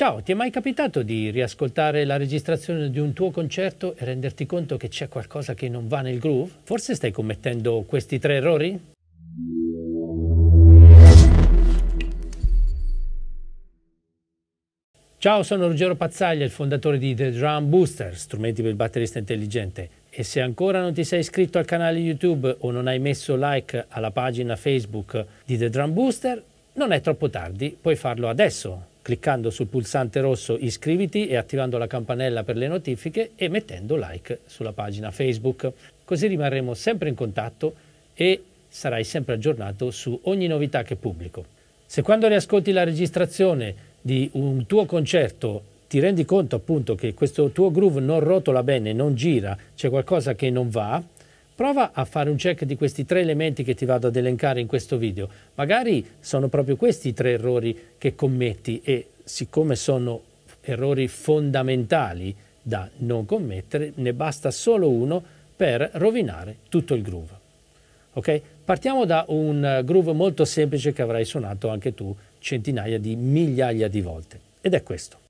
Ciao, ti è mai capitato di riascoltare la registrazione di un tuo concerto e renderti conto che c'è qualcosa che non va nel groove? Forse stai commettendo questi tre errori? Ciao, sono Ruggero Pazzaglia, il fondatore di The Drum Booster, strumenti per il batterista intelligente. E se ancora non ti sei iscritto al canale YouTube o non hai messo like alla pagina Facebook di The Drum Booster, non è troppo tardi, puoi farlo adesso cliccando sul pulsante rosso iscriviti e attivando la campanella per le notifiche e mettendo like sulla pagina Facebook. Così rimarremo sempre in contatto e sarai sempre aggiornato su ogni novità che pubblico. Se quando riascolti la registrazione di un tuo concerto ti rendi conto appunto che questo tuo groove non rotola bene, non gira, c'è qualcosa che non va, Prova a fare un check di questi tre elementi che ti vado ad elencare in questo video. Magari sono proprio questi i tre errori che commetti e siccome sono errori fondamentali da non commettere, ne basta solo uno per rovinare tutto il groove. Okay? Partiamo da un eh, groove molto semplice che avrai suonato anche tu centinaia di migliaia di volte ed è questo.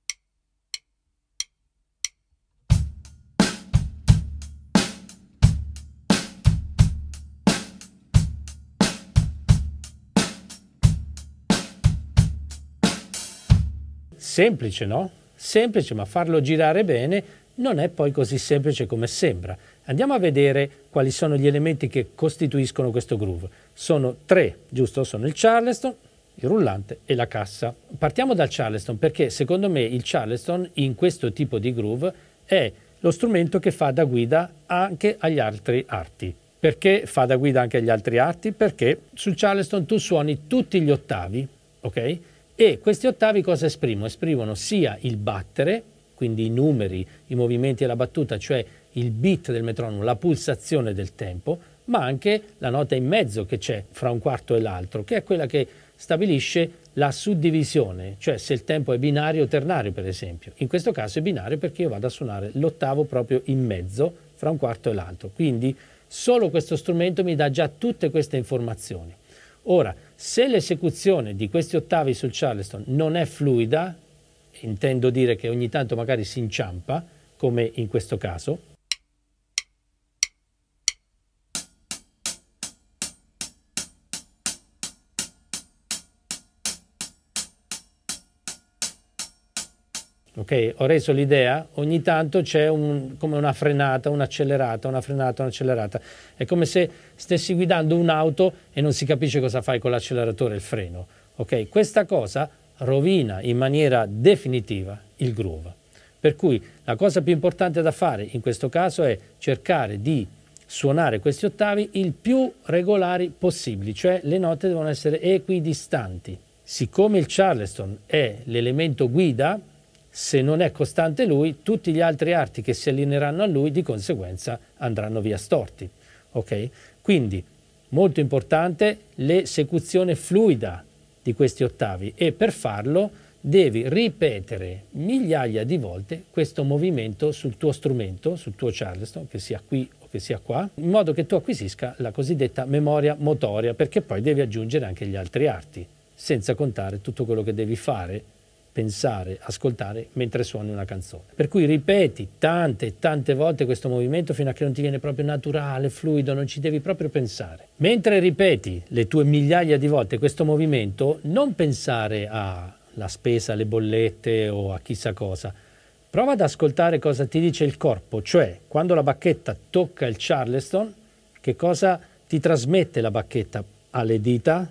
Semplice, no? Semplice, ma farlo girare bene non è poi così semplice come sembra. Andiamo a vedere quali sono gli elementi che costituiscono questo groove. Sono tre, giusto? Sono il charleston, il rullante e la cassa. Partiamo dal charleston perché secondo me il charleston in questo tipo di groove è lo strumento che fa da guida anche agli altri arti. Perché fa da guida anche agli altri arti? Perché sul charleston tu suoni tutti gli ottavi, ok? E questi ottavi cosa esprimono? Esprimono sia il battere, quindi i numeri, i movimenti della battuta, cioè il beat del metronomo, la pulsazione del tempo, ma anche la nota in mezzo che c'è fra un quarto e l'altro, che è quella che stabilisce la suddivisione, cioè se il tempo è binario o ternario per esempio. In questo caso è binario perché io vado a suonare l'ottavo proprio in mezzo fra un quarto e l'altro. Quindi solo questo strumento mi dà già tutte queste informazioni. Ora, se l'esecuzione di questi ottavi sul Charleston non è fluida, intendo dire che ogni tanto magari si inciampa, come in questo caso, Okay? Ho reso l'idea, ogni tanto c'è un, come una frenata, un'accelerata, una frenata, un'accelerata. È come se stessi guidando un'auto e non si capisce cosa fai con l'acceleratore e il freno. Okay? Questa cosa rovina in maniera definitiva il groove. Per cui la cosa più importante da fare in questo caso è cercare di suonare questi ottavi il più regolari possibili, cioè le note devono essere equidistanti. Siccome il charleston è l'elemento guida, se non è costante lui, tutti gli altri arti che si allineeranno a lui di conseguenza andranno via storti. Okay? Quindi, molto importante, l'esecuzione fluida di questi ottavi e per farlo devi ripetere migliaia di volte questo movimento sul tuo strumento, sul tuo charleston, che sia qui o che sia qua, in modo che tu acquisisca la cosiddetta memoria motoria, perché poi devi aggiungere anche gli altri arti, senza contare tutto quello che devi fare pensare, ascoltare mentre suoni una canzone. Per cui ripeti tante, tante volte questo movimento fino a che non ti viene proprio naturale, fluido, non ci devi proprio pensare. Mentre ripeti le tue migliaia di volte questo movimento, non pensare alla spesa, alle bollette o a chissà cosa. Prova ad ascoltare cosa ti dice il corpo, cioè quando la bacchetta tocca il charleston, che cosa ti trasmette la bacchetta alle dita,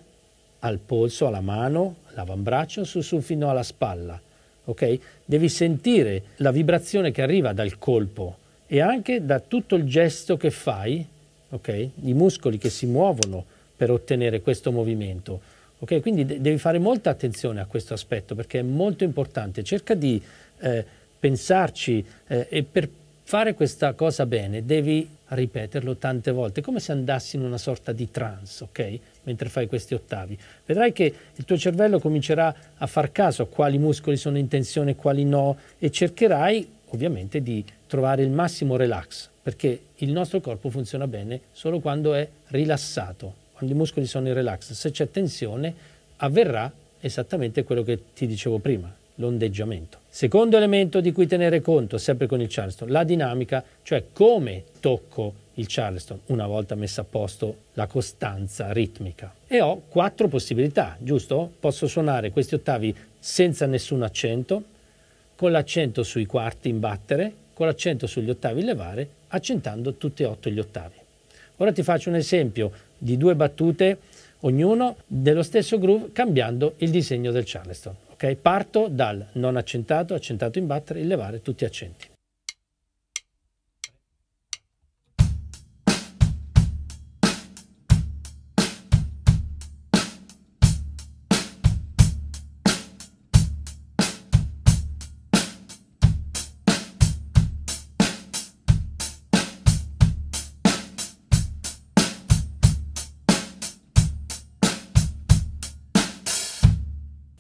al polso, alla mano, all'avambraccio, su, su fino alla spalla. Ok? Devi sentire la vibrazione che arriva dal colpo e anche da tutto il gesto che fai, ok? i muscoli che si muovono per ottenere questo movimento. Ok? Quindi de- devi fare molta attenzione a questo aspetto perché è molto importante. Cerca di eh, pensarci eh, e per fare questa cosa bene devi ripeterlo tante volte, come se andassi in una sorta di trance, ok? mentre fai questi ottavi. Vedrai che il tuo cervello comincerà a far caso a quali muscoli sono in tensione, e quali no, e cercherai ovviamente di trovare il massimo relax, perché il nostro corpo funziona bene solo quando è rilassato, quando i muscoli sono in relax. Se c'è tensione avverrà esattamente quello che ti dicevo prima, l'ondeggiamento. Secondo elemento di cui tenere conto, sempre con il Charleston, la dinamica, cioè come tocco il Charleston, una volta messa a posto la costanza ritmica. E ho quattro possibilità, giusto? Posso suonare questi ottavi senza nessun accento, con l'accento sui quarti in battere, con l'accento sugli ottavi levare, accentando tutti e otto gli ottavi. Ora ti faccio un esempio di due battute, ognuno dello stesso groove, cambiando il disegno del Charleston. Okay? Parto dal non accentato, accentato in battere, il levare, tutti accenti.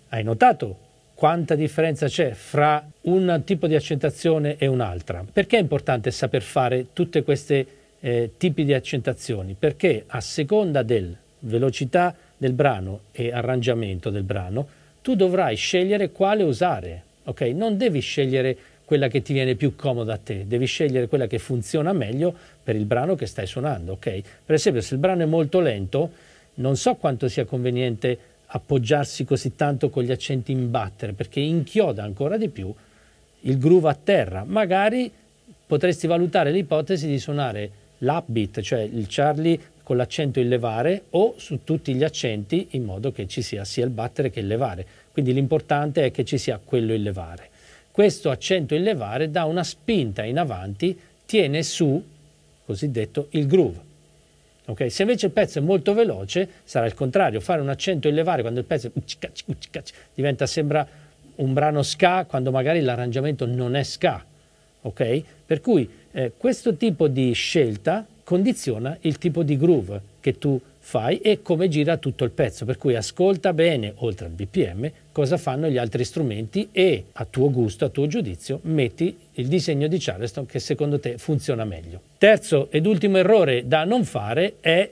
Hai notato quanta differenza c'è fra un tipo di accentazione e un'altra? Perché è importante saper fare tutti questi eh, tipi di accentazioni? Perché a seconda del velocità del brano e arrangiamento del brano, tu dovrai scegliere quale usare, ok? Non devi scegliere quella che ti viene più comoda a te, devi scegliere quella che funziona meglio per il brano che stai suonando, ok? Per esempio, se il brano è molto lento, non so quanto sia conveniente appoggiarsi così tanto con gli accenti in battere, perché inchioda ancora di più il groove a terra. Magari potresti valutare l'ipotesi di suonare l'upbeat, cioè il Charlie con l'accento il levare o su tutti gli accenti in modo che ci sia sia il battere che il levare. Quindi l'importante è che ci sia quello il levare. Questo accento il levare dà una spinta in avanti, tiene su, cosiddetto, il groove. Okay? Se invece il pezzo è molto veloce, sarà il contrario. Fare un accento e levare quando il pezzo diventa, sembra un brano ska, quando magari l'arrangiamento non è ska. Okay? Per cui eh, questo tipo di scelta condiziona il tipo di groove che tu fai e come gira tutto il pezzo, per cui ascolta bene, oltre al BPM, cosa fanno gli altri strumenti e a tuo gusto, a tuo giudizio, metti il disegno di Charleston che secondo te funziona meglio. Terzo ed ultimo errore da non fare è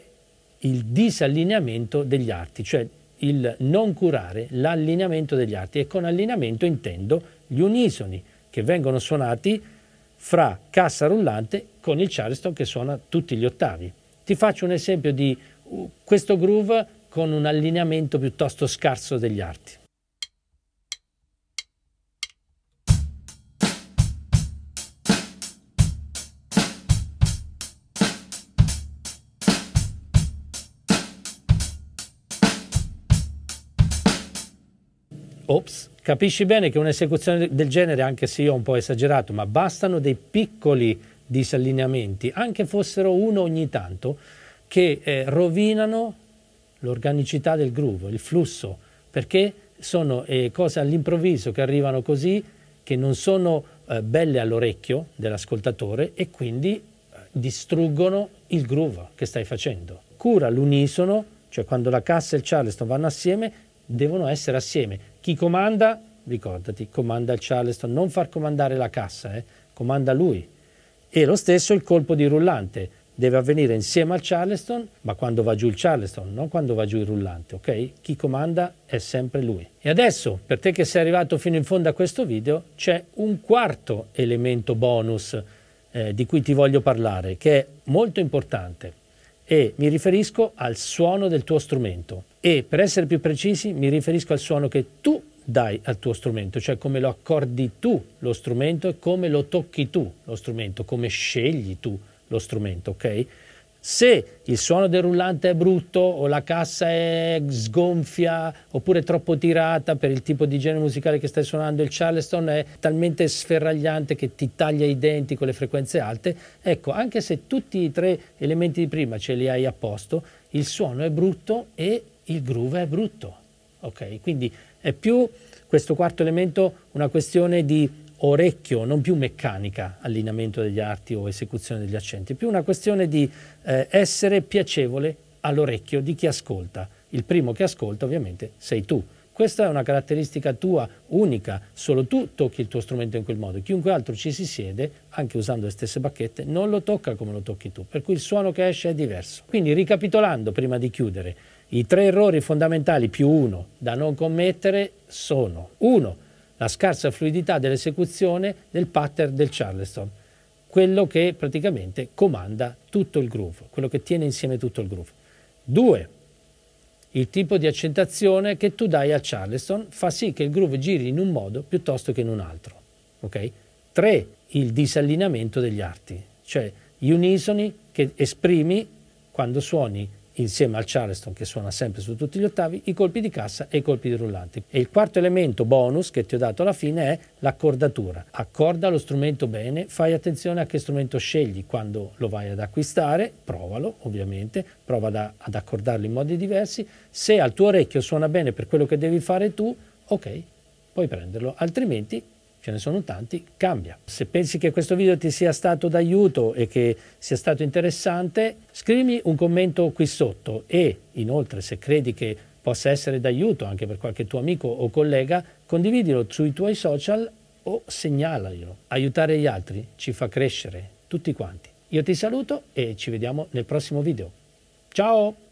il disallineamento degli arti, cioè il non curare l'allineamento degli arti e con allineamento intendo gli unisoni che vengono suonati fra cassa rullante con il Charleston che suona tutti gli ottavi. Ti faccio un esempio di questo groove con un allineamento piuttosto scarso degli arti. Ops, capisci bene che un'esecuzione del genere, anche se io ho un po' esagerato, ma bastano dei piccoli disallineamenti, anche fossero uno ogni tanto, che eh, rovinano l'organicità del groove, il flusso, perché sono eh, cose all'improvviso che arrivano così, che non sono eh, belle all'orecchio dell'ascoltatore e quindi eh, distruggono il groove che stai facendo. Cura l'unisono, cioè quando la cassa e il charleston vanno assieme, devono essere assieme. Chi comanda, ricordati, comanda il charleston, non far comandare la cassa, eh, comanda lui. E lo stesso il colpo di rullante, deve avvenire insieme al Charleston, ma quando va giù il Charleston, non quando va giù il rullante, ok? Chi comanda è sempre lui. E adesso, per te che sei arrivato fino in fondo a questo video, c'è un quarto elemento bonus eh, di cui ti voglio parlare, che è molto importante e mi riferisco al suono del tuo strumento e per essere più precisi mi riferisco al suono che tu dai al tuo strumento, cioè come lo accordi tu lo strumento e come lo tocchi tu lo strumento, come scegli tu lo strumento, ok? Se il suono del rullante è brutto o la cassa è sgonfia oppure troppo tirata per il tipo di genere musicale che stai suonando, il charleston è talmente sferragliante che ti taglia i denti con le frequenze alte, ecco, anche se tutti i tre elementi di prima ce li hai a posto, il suono è brutto e il groove è brutto. Ok? Quindi è più questo quarto elemento una questione di orecchio, non più meccanica allineamento degli arti o esecuzione degli accenti, più una questione di eh, essere piacevole all'orecchio di chi ascolta. Il primo che ascolta ovviamente sei tu. Questa è una caratteristica tua unica, solo tu tocchi il tuo strumento in quel modo. Chiunque altro ci si siede, anche usando le stesse bacchette, non lo tocca come lo tocchi tu, per cui il suono che esce è diverso. Quindi ricapitolando prima di chiudere, i tre errori fondamentali più uno da non commettere sono 1 la scarsa fluidità dell'esecuzione del pattern del charleston, quello che praticamente comanda tutto il groove, quello che tiene insieme tutto il groove. Due, Il tipo di accentazione che tu dai al charleston fa sì che il groove giri in un modo piuttosto che in un altro. 3. Okay? Il disallineamento degli arti, cioè gli unisoni che esprimi quando suoni insieme al Charleston che suona sempre su tutti gli ottavi, i colpi di cassa e i colpi di rullante. E il quarto elemento bonus che ti ho dato alla fine è l'accordatura. Accorda lo strumento bene, fai attenzione a che strumento scegli quando lo vai ad acquistare, provalo ovviamente, prova da, ad accordarlo in modi diversi. Se al tuo orecchio suona bene per quello che devi fare tu, ok, puoi prenderlo, altrimenti ce ne sono tanti, cambia. Se pensi che questo video ti sia stato d'aiuto e che sia stato interessante, scrivimi un commento qui sotto e inoltre se credi che possa essere d'aiuto anche per qualche tuo amico o collega, condividilo sui tuoi social o segnalalo. Aiutare gli altri ci fa crescere tutti quanti. Io ti saluto e ci vediamo nel prossimo video. Ciao!